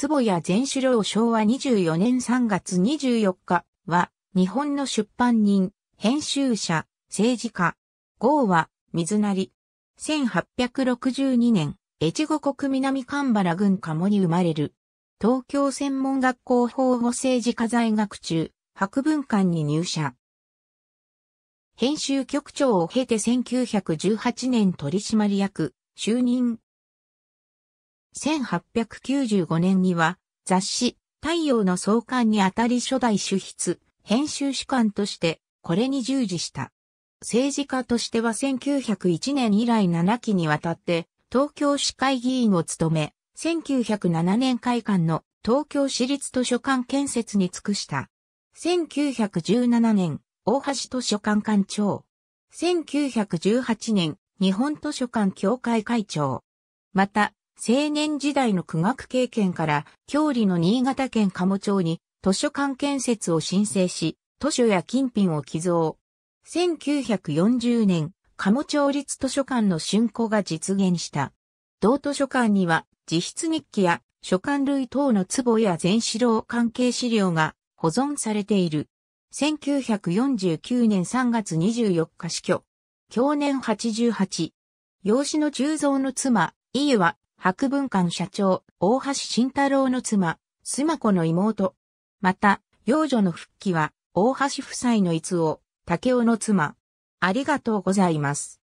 坪谷全首料昭和24年3月24日は、日本の出版人、編集者、政治家。号は、水成。1862年、越後国南神原郡鴨に生まれる。東京専門学校法護政治家在学中、博文館に入社。編集局長を経て1918年取締役、就任。1895年には雑誌太陽の創刊にあたり初代主筆、編集主管としてこれに従事した。政治家としては1901年以来7期にわたって東京市会議員を務め、1907年会館の東京市立図書館建設に尽くした。1917年、大橋図書館館長。1918年、日本図書館協会会長。また、青年時代の苦学経験から、郷里の新潟県鴨町に図書館建設を申請し、図書や金品を寄贈。1940年、鴨町立図書館の竣工が実現した。同図書館には、自筆日記や書館類等の壺や全資料関係資料が保存されている。1949年3月24日死去。去年88。養子の十蔵の妻、伊湯は博文館社長、大橋慎太郎の妻、須磨子の妹。また、幼女の復帰は、大橋夫妻の逸を、竹雄の妻。ありがとうございます。